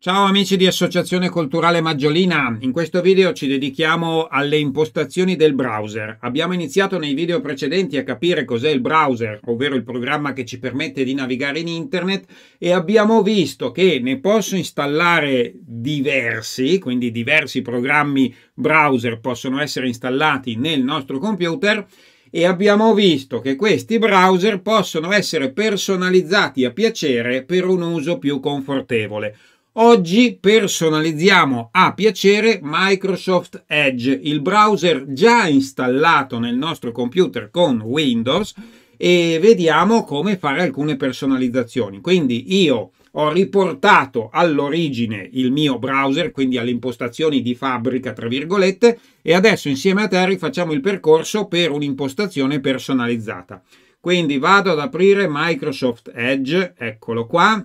Ciao amici di Associazione Culturale Maggiolina, in questo video ci dedichiamo alle impostazioni del browser. Abbiamo iniziato nei video precedenti a capire cos'è il browser, ovvero il programma che ci permette di navigare in internet e abbiamo visto che ne posso installare diversi, quindi diversi programmi browser possono essere installati nel nostro computer e abbiamo visto che questi browser possono essere personalizzati a piacere per un uso più confortevole. Oggi personalizziamo a piacere Microsoft Edge, il browser già installato nel nostro computer con Windows e vediamo come fare alcune personalizzazioni. Quindi io ho riportato all'origine il mio browser, quindi alle impostazioni di fabbrica, tra virgolette, e adesso insieme a te rifacciamo il percorso per un'impostazione personalizzata. Quindi vado ad aprire Microsoft Edge, eccolo qua,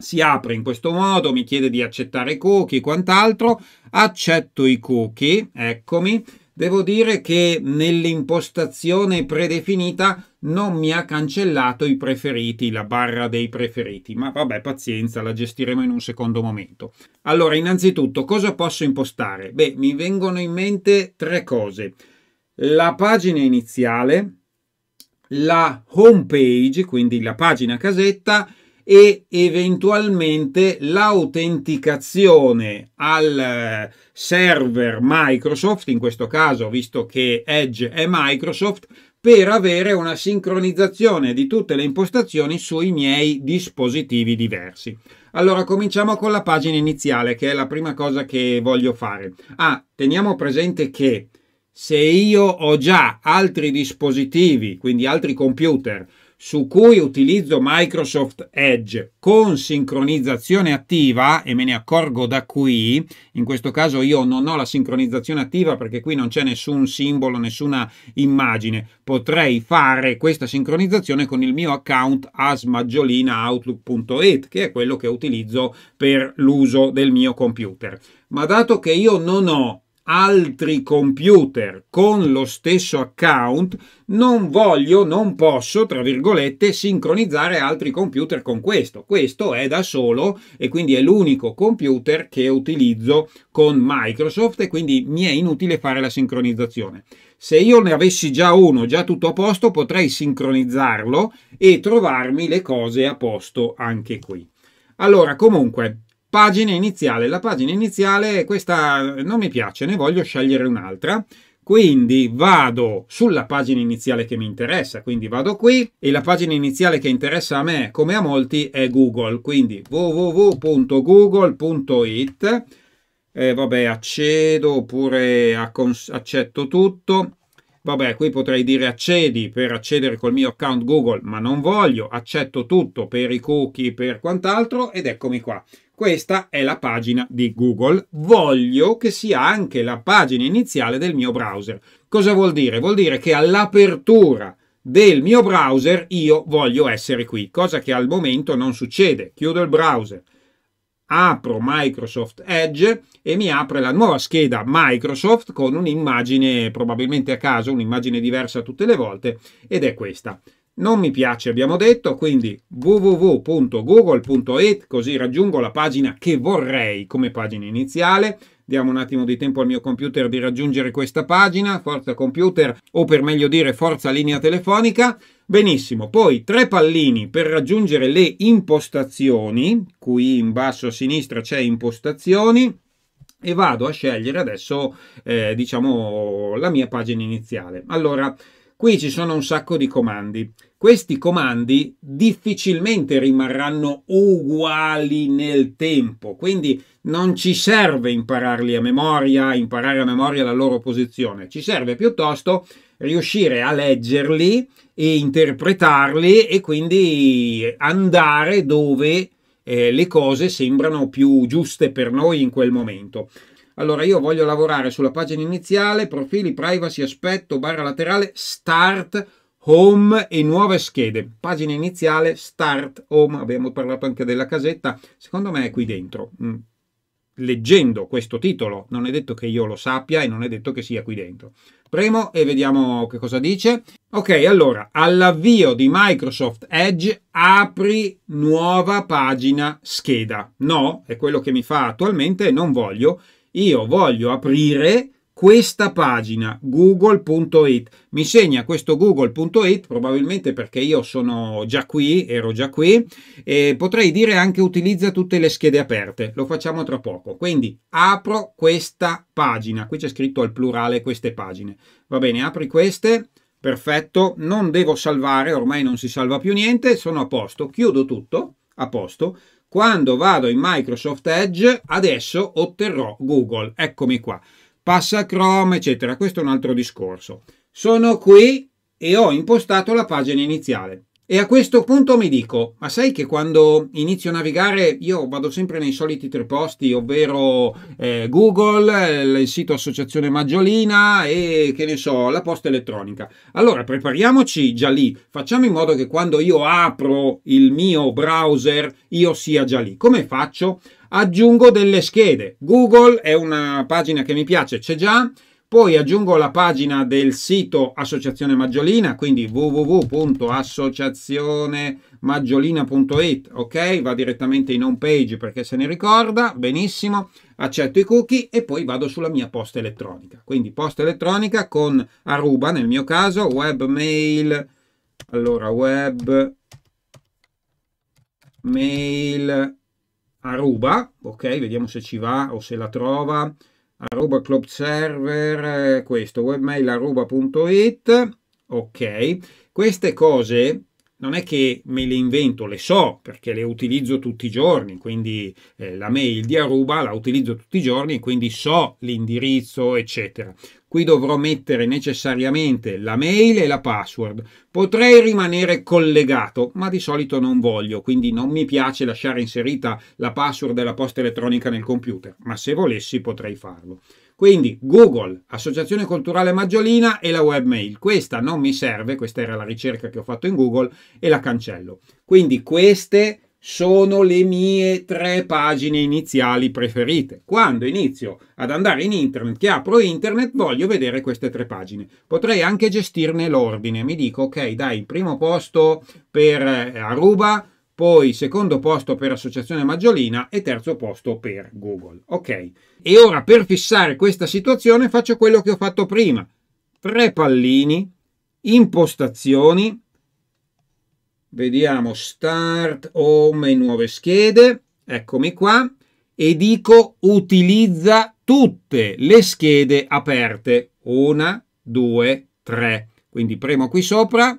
si apre in questo modo, mi chiede di accettare cookie e quant'altro, accetto i cookie, eccomi, devo dire che nell'impostazione predefinita non mi ha cancellato i preferiti, la barra dei preferiti, ma vabbè pazienza, la gestiremo in un secondo momento. Allora, innanzitutto, cosa posso impostare? Beh, mi vengono in mente tre cose. La pagina iniziale, la home page, quindi la pagina casetta, e eventualmente l'autenticazione al eh, server Microsoft, in questo caso visto che Edge è Microsoft, per avere una sincronizzazione di tutte le impostazioni sui miei dispositivi diversi. Allora cominciamo con la pagina iniziale che è la prima cosa che voglio fare. Ah, teniamo presente che se io ho già altri dispositivi, quindi altri computer, su cui utilizzo Microsoft Edge con sincronizzazione attiva e me ne accorgo da qui, in questo caso io non ho la sincronizzazione attiva perché qui non c'è nessun simbolo, nessuna immagine, potrei fare questa sincronizzazione con il mio account asmaggiolinaoutlook.it che è quello che utilizzo per l'uso del mio computer. Ma dato che io non ho altri computer con lo stesso account, non voglio, non posso, tra virgolette, sincronizzare altri computer con questo. Questo è da solo e quindi è l'unico computer che utilizzo con Microsoft e quindi mi è inutile fare la sincronizzazione. Se io ne avessi già uno, già tutto a posto, potrei sincronizzarlo e trovarmi le cose a posto anche qui. Allora, comunque, Pagina iniziale. La pagina iniziale, questa non mi piace, ne voglio scegliere un'altra. Quindi vado sulla pagina iniziale che mi interessa, quindi vado qui e la pagina iniziale che interessa a me, come a molti, è Google. Quindi www.google.it. Eh, vabbè, accedo oppure accetto tutto. Vabbè, qui potrei dire accedi per accedere col mio account Google, ma non voglio, accetto tutto per i cookie, per quant'altro ed eccomi qua. Questa è la pagina di Google. Voglio che sia anche la pagina iniziale del mio browser. Cosa vuol dire? Vuol dire che all'apertura del mio browser io voglio essere qui, cosa che al momento non succede. Chiudo il browser, apro Microsoft Edge e mi apre la nuova scheda Microsoft con un'immagine probabilmente a caso, un'immagine diversa tutte le volte ed è questa non mi piace, abbiamo detto, quindi www.google.it, così raggiungo la pagina che vorrei come pagina iniziale. Diamo un attimo di tempo al mio computer di raggiungere questa pagina, forza computer o per meglio dire forza linea telefonica. Benissimo, poi tre pallini per raggiungere le impostazioni, qui in basso a sinistra c'è impostazioni e vado a scegliere adesso eh, diciamo la mia pagina iniziale. Allora, Qui ci sono un sacco di comandi. Questi comandi difficilmente rimarranno uguali nel tempo, quindi non ci serve impararli a memoria, imparare a memoria la loro posizione, ci serve piuttosto riuscire a leggerli e interpretarli e quindi andare dove eh, le cose sembrano più giuste per noi in quel momento. Allora io voglio lavorare sulla pagina iniziale, profili, privacy, aspetto, barra laterale, start, home e nuove schede. Pagina iniziale, start, home, abbiamo parlato anche della casetta, secondo me è qui dentro. Mm. Leggendo questo titolo, non è detto che io lo sappia e non è detto che sia qui dentro. Premo e vediamo che cosa dice. Ok, allora, all'avvio di Microsoft Edge apri nuova pagina scheda. No, è quello che mi fa attualmente e non voglio io voglio aprire questa pagina google.it mi segna questo google.it probabilmente perché io sono già qui ero già qui e potrei dire anche utilizza tutte le schede aperte lo facciamo tra poco quindi apro questa pagina qui c'è scritto al plurale queste pagine va bene apri queste perfetto non devo salvare ormai non si salva più niente sono a posto chiudo tutto a posto quando vado in Microsoft Edge, adesso otterrò Google. Eccomi qua. Passa Chrome, eccetera. Questo è un altro discorso. Sono qui e ho impostato la pagina iniziale. E a questo punto mi dico, ma sai che quando inizio a navigare io vado sempre nei soliti tre posti, ovvero eh, Google, il sito Associazione Maggiolina e che ne so, la posta elettronica. Allora prepariamoci già lì, facciamo in modo che quando io apro il mio browser io sia già lì. Come faccio? Aggiungo delle schede. Google è una pagina che mi piace, c'è già poi aggiungo la pagina del sito Associazione Maggiolina, quindi www.associazionemaggiolina.it, ok? Va direttamente in home page perché se ne ricorda, benissimo, accetto i cookie e poi vado sulla mia posta elettronica. Quindi posta elettronica con Aruba, nel mio caso, webmail, allora webmail Aruba, ok? Vediamo se ci va o se la trova aruba club server, eh, questo webmail arroba.it, ok. Queste cose non è che me le invento, le so perché le utilizzo tutti i giorni, quindi eh, la mail di Aruba la utilizzo tutti i giorni, quindi so l'indirizzo, eccetera. Qui dovrò mettere necessariamente la mail e la password. Potrei rimanere collegato, ma di solito non voglio, quindi non mi piace lasciare inserita la password della posta elettronica nel computer, ma se volessi potrei farlo. Quindi Google, Associazione Culturale Maggiolina e la webmail. Questa non mi serve, questa era la ricerca che ho fatto in Google e la cancello. Quindi queste sono le mie tre pagine iniziali preferite. Quando inizio ad andare in internet, che apro internet, voglio vedere queste tre pagine. Potrei anche gestirne l'ordine. Mi dico, ok, dai, primo posto per eh, Aruba, poi secondo posto per Associazione Maggiolina e terzo posto per Google. Ok, e ora per fissare questa situazione faccio quello che ho fatto prima. Tre pallini, impostazioni, vediamo start home e nuove schede eccomi qua e dico utilizza tutte le schede aperte una due tre quindi premo qui sopra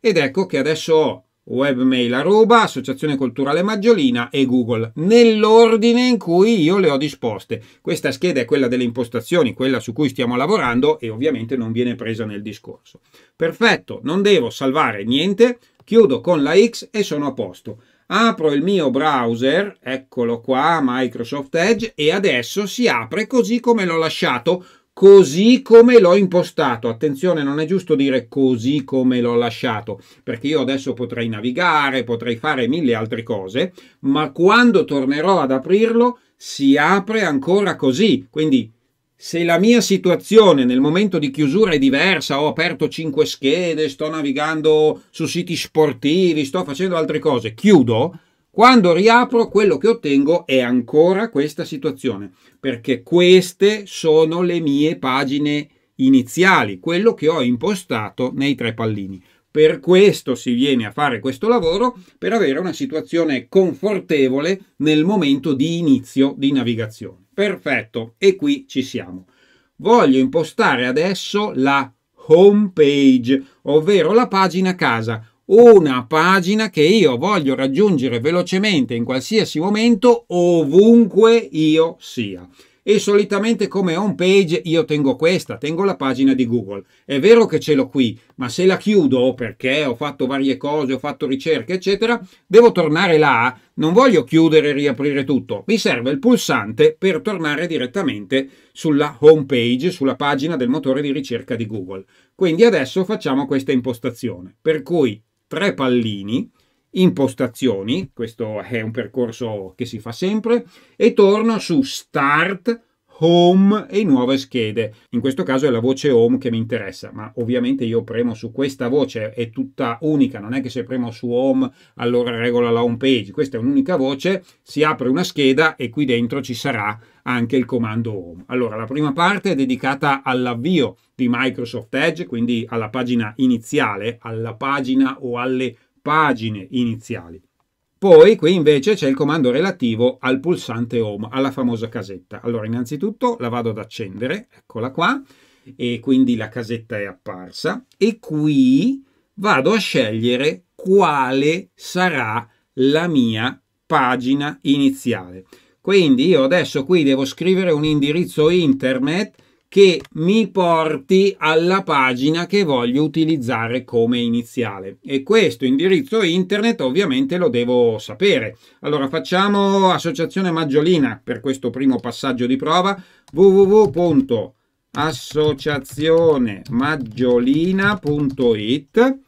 ed ecco che adesso ho webmail arroba associazione culturale maggiolina e google nell'ordine in cui io le ho disposte questa scheda è quella delle impostazioni quella su cui stiamo lavorando e ovviamente non viene presa nel discorso perfetto non devo salvare niente Chiudo con la X e sono a posto. Apro il mio browser, eccolo qua, Microsoft Edge, e adesso si apre così come l'ho lasciato, così come l'ho impostato. Attenzione, non è giusto dire così come l'ho lasciato, perché io adesso potrei navigare, potrei fare mille altre cose, ma quando tornerò ad aprirlo si apre ancora così. Quindi se la mia situazione nel momento di chiusura è diversa, ho aperto 5 schede, sto navigando su siti sportivi, sto facendo altre cose, chiudo, quando riapro quello che ottengo è ancora questa situazione, perché queste sono le mie pagine iniziali, quello che ho impostato nei tre pallini. Per questo si viene a fare questo lavoro, per avere una situazione confortevole nel momento di inizio di navigazione. Perfetto, e qui ci siamo. Voglio impostare adesso la home page, ovvero la pagina casa, una pagina che io voglio raggiungere velocemente in qualsiasi momento, ovunque io sia e solitamente come home page io tengo questa, tengo la pagina di Google. È vero che ce l'ho qui, ma se la chiudo perché ho fatto varie cose, ho fatto ricerche, eccetera, devo tornare là, non voglio chiudere e riaprire tutto. Mi serve il pulsante per tornare direttamente sulla home page, sulla pagina del motore di ricerca di Google. Quindi adesso facciamo questa impostazione, per cui tre pallini impostazioni, questo è un percorso che si fa sempre, e torno su Start, Home e nuove schede. In questo caso è la voce Home che mi interessa, ma ovviamente io premo su questa voce, è tutta unica, non è che se premo su Home allora regola la home page, questa è un'unica voce, si apre una scheda e qui dentro ci sarà anche il comando Home. Allora, la prima parte è dedicata all'avvio di Microsoft Edge, quindi alla pagina iniziale, alla pagina o alle pagine iniziali. Poi qui invece c'è il comando relativo al pulsante home, alla famosa casetta. Allora innanzitutto la vado ad accendere, eccola qua, e quindi la casetta è apparsa e qui vado a scegliere quale sarà la mia pagina iniziale. Quindi io adesso qui devo scrivere un indirizzo internet che mi porti alla pagina che voglio utilizzare come iniziale e questo indirizzo internet ovviamente lo devo sapere allora facciamo associazione maggiolina per questo primo passaggio di prova www.associazionemaggiolina.it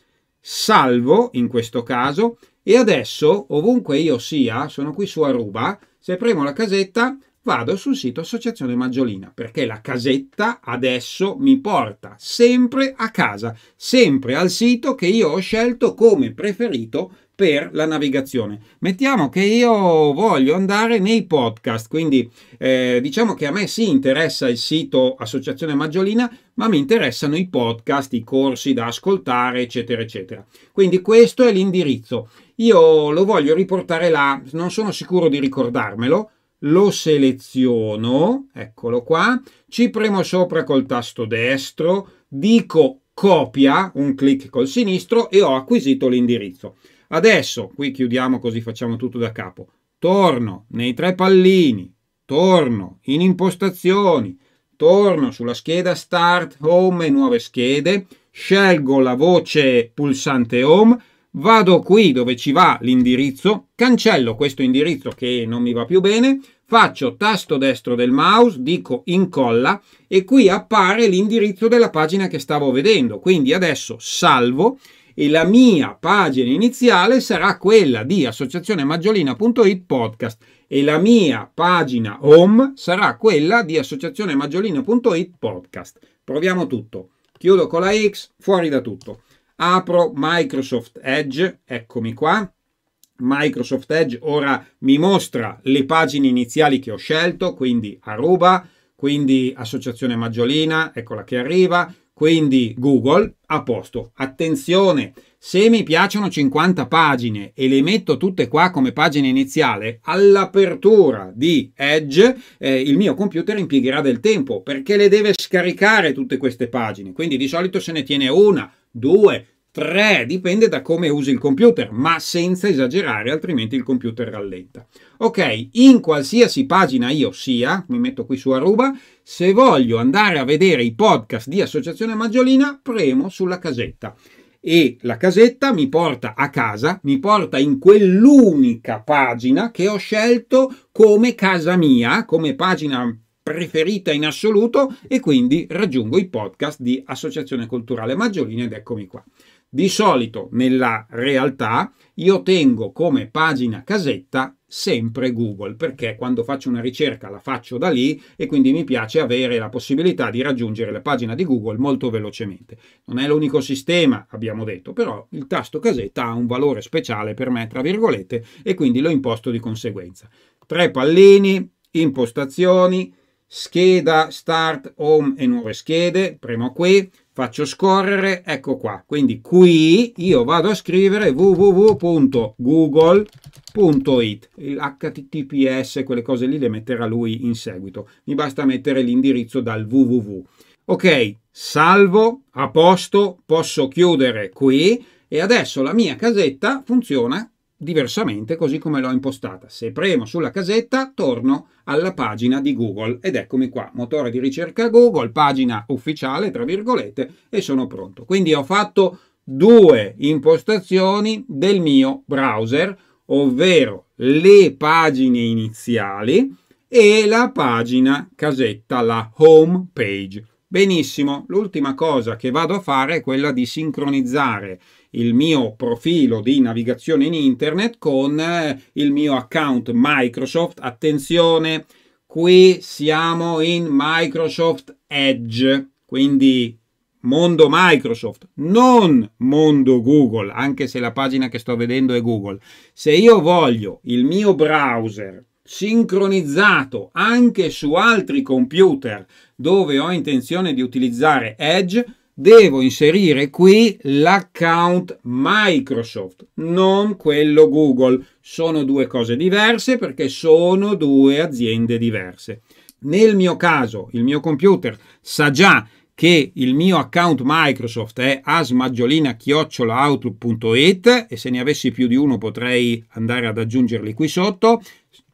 salvo in questo caso e adesso ovunque io sia sono qui su Aruba se premo la casetta vado sul sito Associazione Maggiolina perché la casetta adesso mi porta sempre a casa, sempre al sito che io ho scelto come preferito per la navigazione. Mettiamo che io voglio andare nei podcast, quindi eh, diciamo che a me sì interessa il sito Associazione Maggiolina, ma mi interessano i podcast, i corsi da ascoltare, eccetera, eccetera. Quindi questo è l'indirizzo. Io lo voglio riportare là, non sono sicuro di ricordarmelo, lo seleziono, eccolo qua, ci premo sopra col tasto destro, dico copia, un clic col sinistro e ho acquisito l'indirizzo. Adesso, qui chiudiamo così facciamo tutto da capo, torno nei tre pallini, torno in impostazioni, torno sulla scheda Start, Home e Nuove schede, scelgo la voce pulsante Home, vado qui dove ci va l'indirizzo, cancello questo indirizzo che non mi va più bene, faccio tasto destro del mouse, dico incolla e qui appare l'indirizzo della pagina che stavo vedendo. Quindi adesso salvo e la mia pagina iniziale sarà quella di associazionemaggiolina.it podcast e la mia pagina home sarà quella di associazionemaggiolina.it podcast. Proviamo tutto. Chiudo con la X, fuori da tutto apro Microsoft Edge, eccomi qua. Microsoft Edge ora mi mostra le pagine iniziali che ho scelto, quindi Aruba, quindi Associazione Maggiolina, eccola che arriva, quindi Google, a posto. Attenzione, se mi piacciono 50 pagine e le metto tutte qua come pagina iniziale, all'apertura di Edge eh, il mio computer impiegherà del tempo perché le deve scaricare tutte queste pagine, quindi di solito se ne tiene una due, tre, dipende da come usi il computer, ma senza esagerare, altrimenti il computer rallenta. Ok, in qualsiasi pagina io sia, mi metto qui su Aruba, se voglio andare a vedere i podcast di Associazione Maggiolina, premo sulla casetta e la casetta mi porta a casa, mi porta in quell'unica pagina che ho scelto come casa mia, come pagina preferita in assoluto e quindi raggiungo i podcast di Associazione Culturale Maggiolina ed eccomi qua. Di solito nella realtà io tengo come pagina casetta sempre Google perché quando faccio una ricerca la faccio da lì e quindi mi piace avere la possibilità di raggiungere la pagina di Google molto velocemente. Non è l'unico sistema, abbiamo detto, però il tasto casetta ha un valore speciale per me, tra virgolette, e quindi lo imposto di conseguenza. Tre pallini, impostazioni, scheda start home e nuove schede, premo qui, faccio scorrere, ecco qua. Quindi qui io vado a scrivere www.google.it, l'https, quelle cose lì le metterà lui in seguito. Mi basta mettere l'indirizzo dal www. Ok, salvo, a posto, posso chiudere qui e adesso la mia casetta funziona diversamente così come l'ho impostata. Se premo sulla casetta torno alla pagina di Google ed eccomi qua, motore di ricerca Google, pagina ufficiale tra virgolette e sono pronto. Quindi ho fatto due impostazioni del mio browser, ovvero le pagine iniziali e la pagina casetta, la home page. Benissimo, l'ultima cosa che vado a fare è quella di sincronizzare il mio profilo di navigazione in internet con eh, il mio account Microsoft. Attenzione, qui siamo in Microsoft Edge, quindi mondo Microsoft, non mondo Google, anche se la pagina che sto vedendo è Google. Se io voglio il mio browser sincronizzato anche su altri computer dove ho intenzione di utilizzare Edge, devo inserire qui l'account Microsoft, non quello Google. Sono due cose diverse perché sono due aziende diverse. Nel mio caso, il mio computer sa già che il mio account Microsoft è asmaggiolina-outlook.it e se ne avessi più di uno potrei andare ad aggiungerli qui sotto.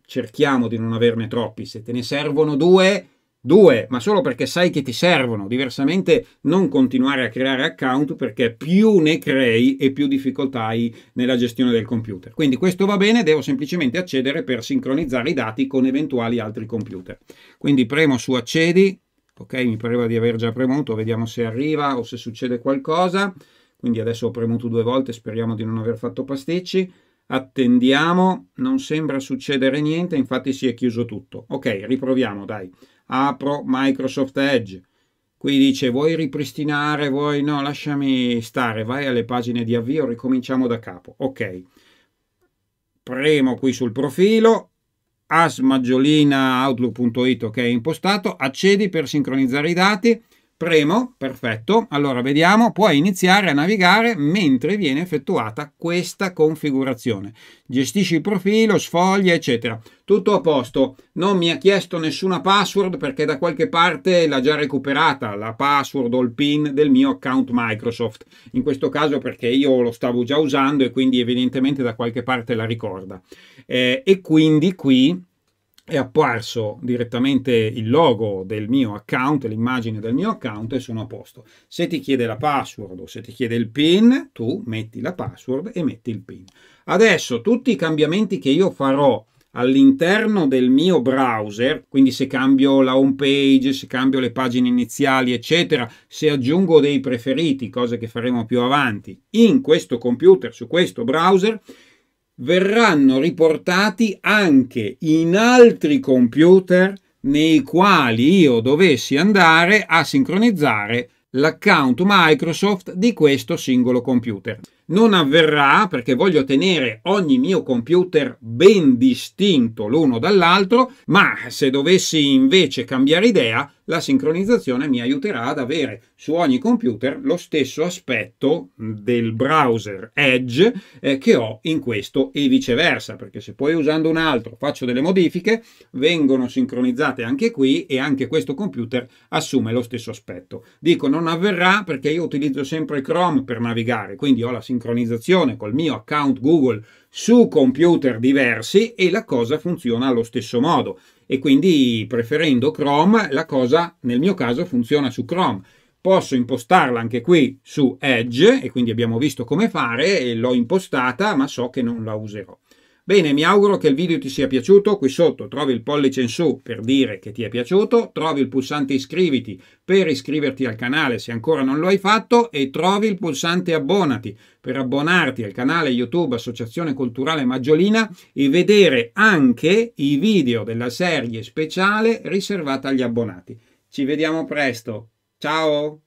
Cerchiamo di non averne troppi, se te ne servono due Due, ma solo perché sai che ti servono, diversamente non continuare a creare account perché più ne crei e più difficoltà hai nella gestione del computer. Quindi questo va bene, devo semplicemente accedere per sincronizzare i dati con eventuali altri computer. Quindi premo su accedi, ok, mi pareva di aver già premuto, vediamo se arriva o se succede qualcosa. Quindi adesso ho premuto due volte, speriamo di non aver fatto pasticci. Attendiamo, non sembra succedere niente, infatti si è chiuso tutto. Ok, riproviamo, dai. Apro Microsoft Edge. Qui dice vuoi ripristinare, vuoi no, lasciami stare, vai alle pagine di avvio, ricominciamo da capo. Ok. Premo qui sul profilo, asmaggiolinaoutlook.it ok impostato, accedi per sincronizzare i dati Premo, perfetto. Allora vediamo, puoi iniziare a navigare mentre viene effettuata questa configurazione. Gestisci il profilo, sfoglia, eccetera. Tutto a posto. Non mi ha chiesto nessuna password perché da qualche parte l'ha già recuperata la password o il PIN del mio account Microsoft. In questo caso perché io lo stavo già usando e quindi evidentemente da qualche parte la ricorda. Eh, e quindi qui è apparso direttamente il logo del mio account, l'immagine del mio account e sono a posto. Se ti chiede la password o se ti chiede il PIN, tu metti la password e metti il PIN. Adesso tutti i cambiamenti che io farò all'interno del mio browser, quindi se cambio la home page, se cambio le pagine iniziali, eccetera, se aggiungo dei preferiti, cose che faremo più avanti, in questo computer, su questo browser, verranno riportati anche in altri computer nei quali io dovessi andare a sincronizzare l'account Microsoft di questo singolo computer non avverrà perché voglio tenere ogni mio computer ben distinto l'uno dall'altro, ma se dovessi invece cambiare idea, la sincronizzazione mi aiuterà ad avere su ogni computer lo stesso aspetto del browser Edge eh, che ho in questo e viceversa, perché se poi usando un altro faccio delle modifiche, vengono sincronizzate anche qui e anche questo computer assume lo stesso aspetto. Dico non avverrà perché io utilizzo sempre Chrome per navigare, quindi ho la sincronizzazione sincronizzazione col mio account Google su computer diversi e la cosa funziona allo stesso modo. E quindi preferendo Chrome, la cosa nel mio caso funziona su Chrome. Posso impostarla anche qui su Edge e quindi abbiamo visto come fare, l'ho impostata ma so che non la userò. Bene, mi auguro che il video ti sia piaciuto, qui sotto trovi il pollice in su per dire che ti è piaciuto, trovi il pulsante iscriviti per iscriverti al canale se ancora non lo hai fatto e trovi il pulsante abbonati per abbonarti al canale YouTube Associazione Culturale Maggiolina e vedere anche i video della serie speciale riservata agli abbonati. Ci vediamo presto, ciao!